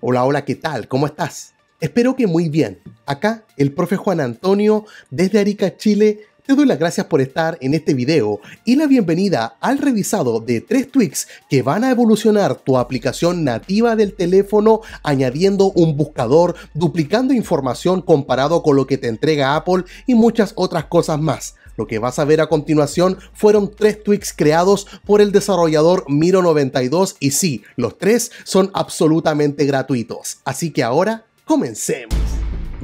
Hola, hola, ¿qué tal? ¿Cómo estás? Espero que muy bien. Acá el profe Juan Antonio desde Arica, Chile. Te doy las gracias por estar en este video y la bienvenida al revisado de tres tweaks que van a evolucionar tu aplicación nativa del teléfono añadiendo un buscador, duplicando información comparado con lo que te entrega Apple y muchas otras cosas más. Lo que vas a ver a continuación fueron tres tweaks creados por el desarrollador Miro92 y sí, los tres son absolutamente gratuitos. Así que ahora, comencemos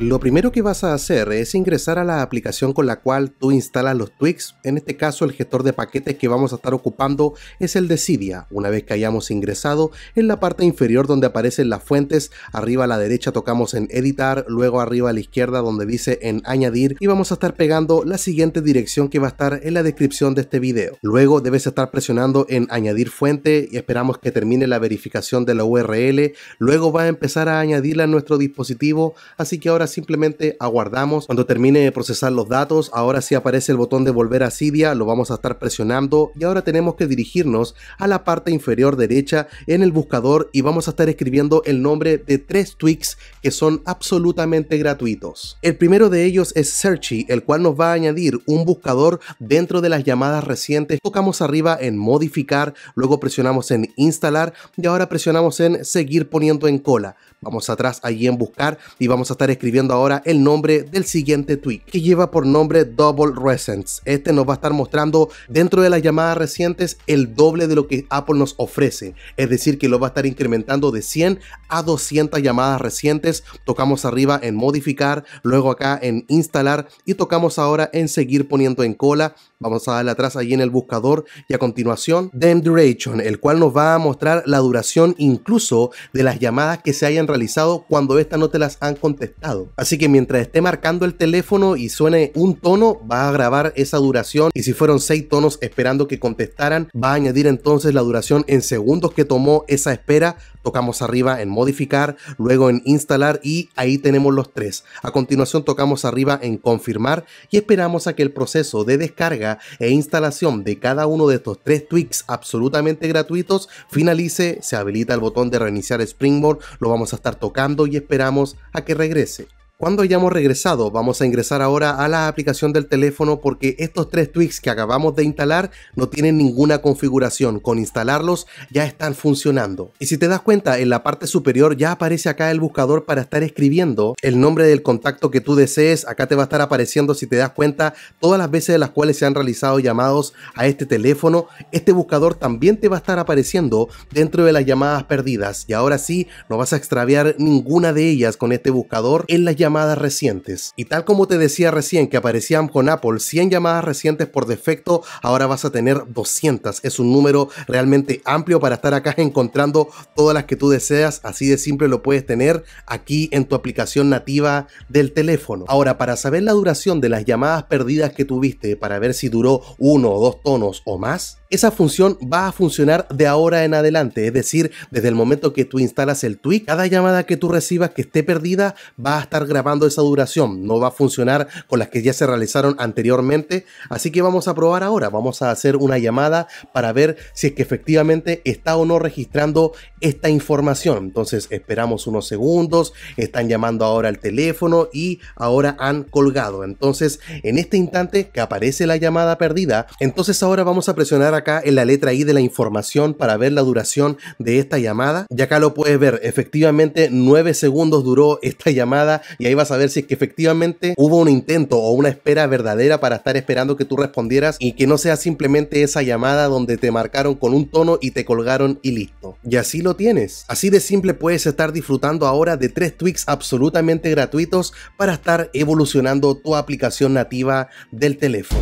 lo primero que vas a hacer es ingresar a la aplicación con la cual tú instalas los tweaks. En este caso, el gestor de paquetes que vamos a estar ocupando es el de Cydia. Una vez que hayamos ingresado, en la parte inferior donde aparecen las fuentes, arriba a la derecha tocamos en editar, luego arriba a la izquierda donde dice en añadir y vamos a estar pegando la siguiente dirección que va a estar en la descripción de este video. Luego debes estar presionando en añadir fuente y esperamos que termine la verificación de la URL. Luego va a empezar a añadirla a nuestro dispositivo, así que ahora simplemente aguardamos. Cuando termine de procesar los datos, ahora sí aparece el botón de volver a Cydia, lo vamos a estar presionando y ahora tenemos que dirigirnos a la parte inferior derecha en el buscador y vamos a estar escribiendo el nombre de tres tweaks que son absolutamente gratuitos. El primero de ellos es Searchy, el cual nos va a añadir un buscador dentro de las llamadas recientes. Tocamos arriba en modificar, luego presionamos en instalar y ahora presionamos en seguir poniendo en cola. Vamos atrás allí en buscar y vamos a estar escribiendo ahora el nombre del siguiente tweet que lleva por nombre Double Recents Este nos va a estar mostrando dentro de las llamadas recientes el doble de lo que Apple nos ofrece, es decir, que lo va a estar incrementando de 100 a 200 llamadas recientes. Tocamos arriba en modificar, luego acá en instalar y tocamos ahora en seguir poniendo en cola. Vamos a darle atrás ahí en el buscador y a continuación Dem Duration, el cual nos va a mostrar la duración incluso de las llamadas que se hayan realizado cuando estas no te las han contestado. Así que mientras esté marcando el teléfono y suene un tono, va a grabar esa duración y si fueron seis tonos esperando que contestaran, va a añadir entonces la duración en segundos que tomó esa espera. Tocamos arriba en modificar, luego en instalar y ahí tenemos los tres. A continuación tocamos arriba en confirmar y esperamos a que el proceso de descarga e instalación de cada uno de estos tres tweaks absolutamente gratuitos finalice, se habilita el botón de reiniciar Springboard, lo vamos a estar tocando y esperamos a que regrese. Cuando hayamos regresado, vamos a ingresar ahora a la aplicación del teléfono porque estos tres tweaks que acabamos de instalar no tienen ninguna configuración. Con instalarlos ya están funcionando. Y si te das cuenta, en la parte superior ya aparece acá el buscador para estar escribiendo el nombre del contacto que tú desees. Acá te va a estar apareciendo, si te das cuenta, todas las veces de las cuales se han realizado llamados a este teléfono. Este buscador también te va a estar apareciendo dentro de las llamadas perdidas. Y ahora sí, no vas a extraviar ninguna de ellas con este buscador en las llamadas recientes. Y tal como te decía recién que aparecían con Apple 100 llamadas recientes por defecto, ahora vas a tener 200. Es un número realmente amplio para estar acá encontrando todas las que tú deseas. Así de simple lo puedes tener aquí en tu aplicación nativa del teléfono. Ahora, para saber la duración de las llamadas perdidas que tuviste, para ver si duró uno o dos tonos o más, esa función va a funcionar de ahora en adelante, es decir, desde el momento que tú instalas el tweet, cada llamada que tú recibas que esté perdida va a estar esa duración, no va a funcionar con las que ya se realizaron anteriormente, así que vamos a probar ahora, vamos a hacer una llamada para ver si es que efectivamente está o no registrando esta información. Entonces esperamos unos segundos, están llamando ahora al teléfono y ahora han colgado. Entonces en este instante que aparece la llamada perdida, entonces ahora vamos a presionar acá en la letra I de la información para ver la duración de esta llamada. ya acá lo puedes ver, efectivamente nueve segundos duró esta llamada y ahí vas a ver si es que efectivamente hubo un intento o una espera verdadera para estar esperando que tú respondieras y que no sea simplemente esa llamada donde te marcaron con un tono y te colgaron y listo. Y así lo tienes. Así de simple puedes estar disfrutando ahora de tres tweaks absolutamente gratuitos para estar evolucionando tu aplicación nativa del teléfono.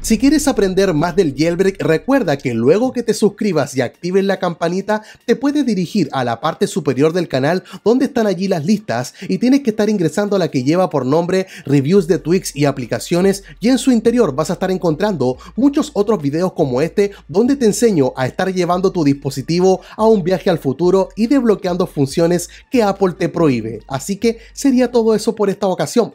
Si quieres aprender más del jailbreak, recuerda que luego que te suscribas y actives la campanita, te puedes dirigir a la parte superior del canal donde están allí las listas y tienes que estar ingresando a la que lleva por nombre Reviews de Tweaks y aplicaciones y en su interior vas a estar encontrando muchos otros videos como este donde te enseño a estar llevando tu dispositivo a un viaje al futuro y desbloqueando funciones que Apple te prohíbe. Así que sería todo eso por esta ocasión.